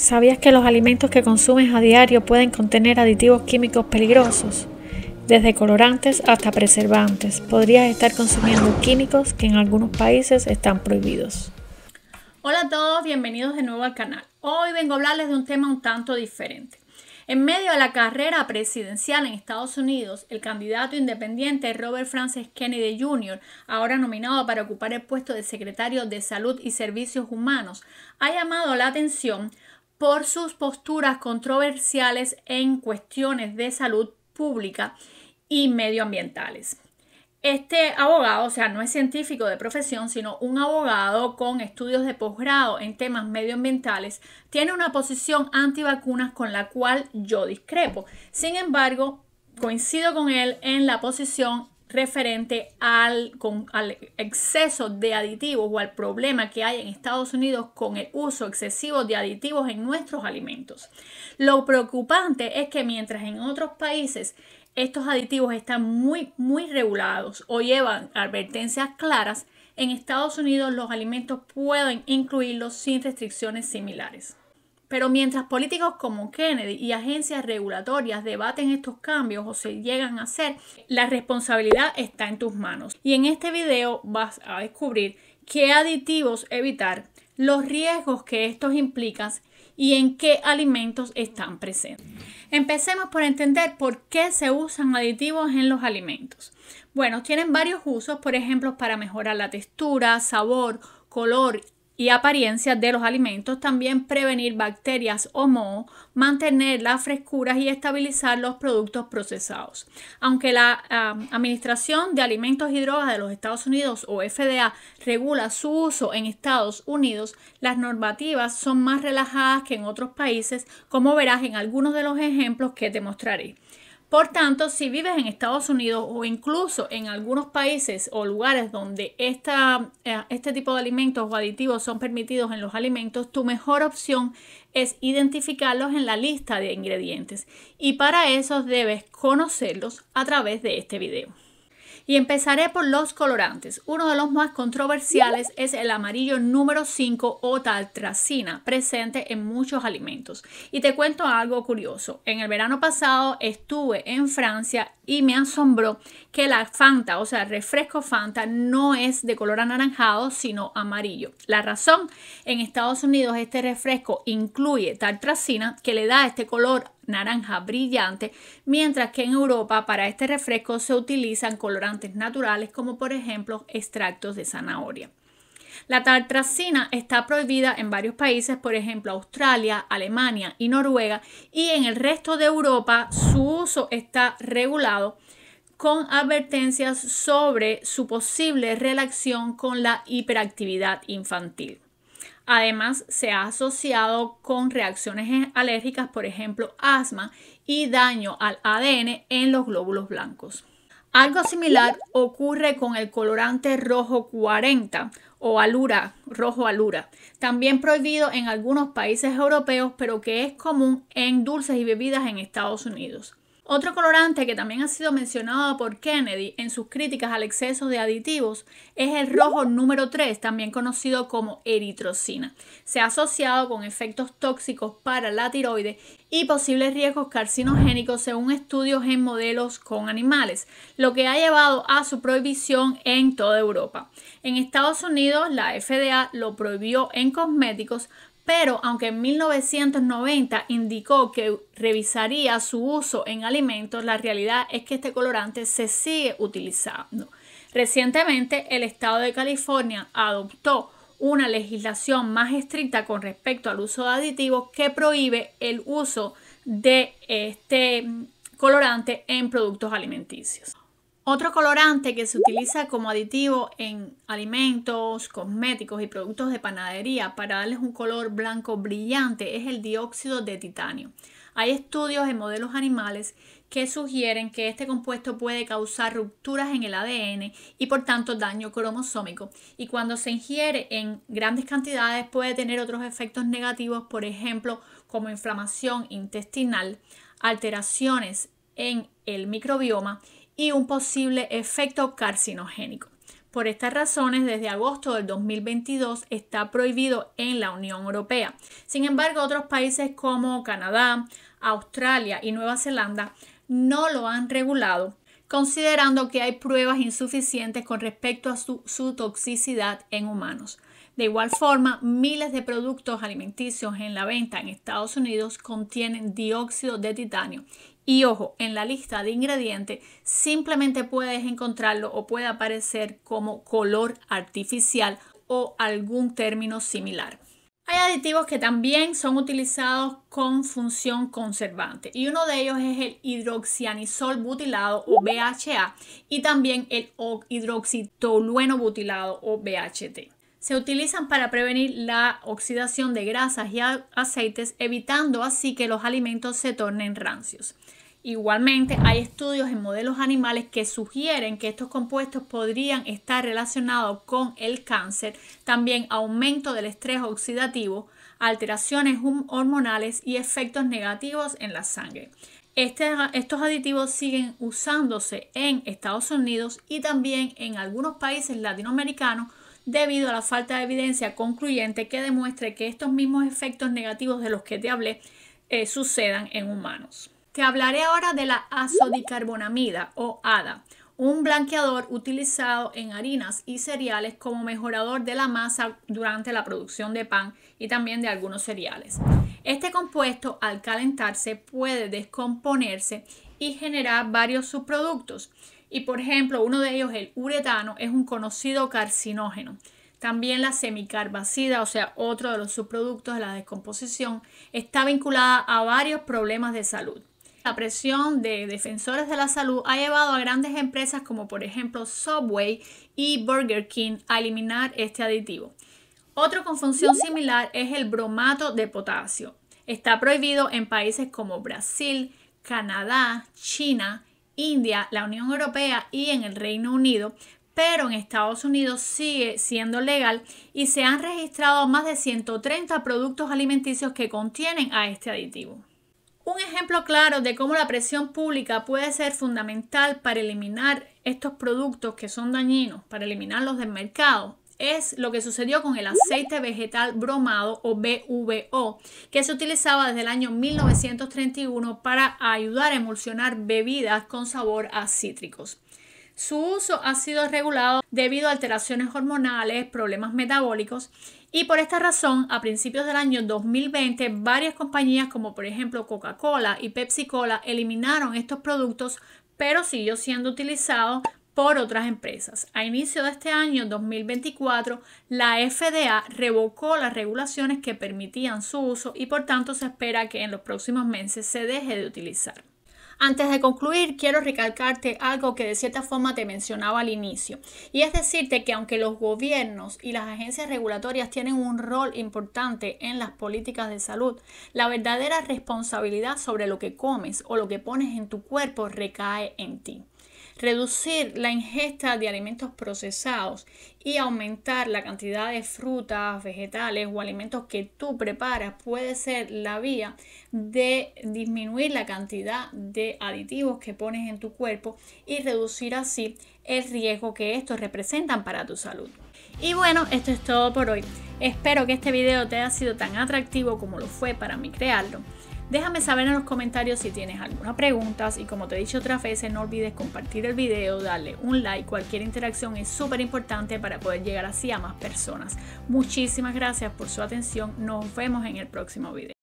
¿Sabías que los alimentos que consumes a diario pueden contener aditivos químicos peligrosos? Desde colorantes hasta preservantes, podrías estar consumiendo químicos que en algunos países están prohibidos. Hola a todos, bienvenidos de nuevo al canal. Hoy vengo a hablarles de un tema un tanto diferente. En medio de la carrera presidencial en Estados Unidos, el candidato independiente Robert Francis Kennedy Jr., ahora nominado para ocupar el puesto de secretario de Salud y Servicios Humanos, ha llamado la atención por sus posturas controversiales en cuestiones de salud pública y medioambientales. Este abogado, o sea, no es científico de profesión, sino un abogado con estudios de posgrado en temas medioambientales, tiene una posición antivacunas con la cual yo discrepo. Sin embargo, coincido con él en la posición referente al, exceso de aditivos o al problema que hay en Estados Unidos con el uso excesivo de aditivos en nuestros alimentos. Lo preocupante es que mientras en otros países estos aditivos están muy, muy regulados o llevan advertencias claras, en Estados Unidos los alimentos pueden incluirlos sin restricciones similares. Pero mientras políticos como Kennedy y agencias regulatorias debaten estos cambios o se llegan a hacer, la responsabilidad está en tus manos. Y en este video vas a descubrir qué aditivos evitar, los riesgos que estos implican y en qué alimentos están presentes. Empecemos por entender por qué se usan aditivos en los alimentos. Bueno, tienen varios usos, por ejemplo, para mejorar la textura, sabor, color y apariencia de los alimentos, también prevenir bacterias o moho, mantener las frescuras y estabilizar los productos procesados. Aunque la Administración de Alimentos y Drogas de los Estados Unidos o FDA regula su uso en Estados Unidos, las normativas son más relajadas que en otros países, como verás en algunos de los ejemplos que te mostraré. Por tanto, si vives en Estados Unidos o incluso en algunos países o lugares donde eh, este tipo de alimentos o aditivos son permitidos en los alimentos, tu mejor opción es identificarlos en la lista de ingredientes y para eso debes conocerlos a través de este video. Y empezaré por los colorantes. Uno de los más controversiales es el amarillo número 5 o tartracina, presente en muchos alimentos. Y te cuento algo curioso. En el verano pasado estuve en Francia y me asombró que la Fanta, o sea, refresco Fanta, no es de color anaranjado, sino amarillo. La razón, en Estados Unidos este refresco incluye tartracina que le da este color naranja brillante, mientras que en Europa para este refresco se utilizan colorantes naturales como por ejemplo extractos de zanahoria. La tartracina está prohibida en varios países, por ejemplo Australia, Alemania y Noruega, y en el resto de Europa su uso está regulado con advertencias sobre su posible relación con la hiperactividad infantil. Además, se ha asociado con reacciones alérgicas, por ejemplo, asma y daño al ADN en los glóbulos blancos. Algo similar ocurre con el colorante rojo 40 o alura, rojo alura, también prohibido en algunos países europeos, pero que es común en dulces y bebidas en Estados Unidos. Otro colorante que también ha sido mencionado por Kennedy en sus críticas al exceso de aditivos es el rojo número 3, también conocido como eritrocina. Se ha asociado con efectos tóxicos para la tiroides y posibles riesgos carcinogénicos según estudios en modelos con animales, lo que ha llevado a su prohibición en toda Europa. En Estados Unidos, la FDA lo prohibió en cosméticos, pero aunque en 1990 indicó que revisaría su uso en alimentos, la realidad es que este colorante se sigue utilizando. Recientemente, el estado de California adoptó una legislación más estricta con respecto al uso de aditivos que prohíbe el uso de este colorante en productos alimenticios. Otro colorante que se utiliza como aditivo en alimentos, cosméticos y productos de panadería para darles un color blanco brillante es el dióxido de titanio. Hay estudios en modelos animales que sugieren que este compuesto puede causar rupturas en el ADN y por tanto daño cromosómico. Y cuando se ingiere en grandes cantidades puede tener otros efectos negativos, por ejemplo, como inflamación intestinal, alteraciones en el microbioma y un posible efecto carcinogénico. Por estas razones, desde agosto del 2022 está prohibido en la Unión Europea. Sin embargo, otros países como Canadá, Australia y Nueva Zelanda no lo han regulado, considerando que hay pruebas insuficientes con respecto a su, su toxicidad en humanos. De igual forma, miles de productos alimenticios en la venta en Estados Unidos contienen dióxido de titanio y ojo, en la lista de ingredientes simplemente puedes encontrarlo o puede aparecer como color artificial o algún término similar. Hay aditivos que también son utilizados con función conservante y uno de ellos es el hidroxianisol butilado o BHA y también el hidroxitolueno butilado o BHT. Se utilizan para prevenir la oxidación de grasas y aceites, evitando así que los alimentos se tornen rancios. Igualmente, hay estudios en modelos animales que sugieren que estos compuestos podrían estar relacionados con el cáncer, también aumento del estrés oxidativo, alteraciones hormonales y efectos negativos en la sangre. Este, estos aditivos siguen usándose en Estados Unidos y también en algunos países latinoamericanos debido a la falta de evidencia concluyente que demuestre que estos mismos efectos negativos de los que te hablé eh, sucedan en humanos. Te hablaré ahora de la azodicarbonamida o ADA, un blanqueador utilizado en harinas y cereales como mejorador de la masa durante la producción de pan y también de algunos cereales. Este compuesto al calentarse puede descomponerse y generar varios subproductos. Y por ejemplo, uno de ellos, el uretano, es un conocido carcinógeno. También la semicarbacida, o sea, otro de los subproductos de la descomposición, está vinculada a varios problemas de salud. La presión de defensores de la salud ha llevado a grandes empresas como por ejemplo Subway y Burger King a eliminar este aditivo. Otro con función similar es el bromato de potasio. Está prohibido en países como Brasil, Canadá, China, India, la Unión Europea y en el Reino Unido, pero en Estados Unidos sigue siendo legal y se han registrado más de 130 productos alimenticios que contienen a este aditivo. Un ejemplo claro de cómo la presión pública puede ser fundamental para eliminar estos productos que son dañinos, para eliminarlos del mercado, es lo que sucedió con el aceite vegetal bromado o BVO, que se utilizaba desde el año 1931 para ayudar a emulsionar bebidas con sabor a cítricos. Su uso ha sido regulado debido a alteraciones hormonales, problemas metabólicos y por esta razón, a principios del año 2020, varias compañías como por ejemplo Coca-Cola y Pepsi-Cola eliminaron estos productos, pero siguió siendo utilizado por otras empresas. A inicio de este año 2024, la FDA revocó las regulaciones que permitían su uso y por tanto se espera que en los próximos meses se deje de utilizar. Antes de concluir, quiero recalcarte algo que de cierta forma te mencionaba al inicio, y es decirte que aunque los gobiernos y las agencias regulatorias tienen un rol importante en las políticas de salud, la verdadera responsabilidad sobre lo que comes o lo que pones en tu cuerpo recae en ti reducir la ingesta de alimentos procesados y aumentar la cantidad de frutas, vegetales o alimentos que tú preparas puede ser la vía de disminuir la cantidad de aditivos que pones en tu cuerpo y reducir así el riesgo que estos representan para tu salud. Y bueno, esto es todo por hoy. Espero que este video te haya sido tan atractivo como lo fue para mí crearlo. Déjame saber en los comentarios si tienes alguna pregunta y como te he dicho otras veces no olvides compartir el video, darle un like, cualquier interacción es súper importante para poder llegar así a más personas. Muchísimas gracias por su atención, nos vemos en el próximo video.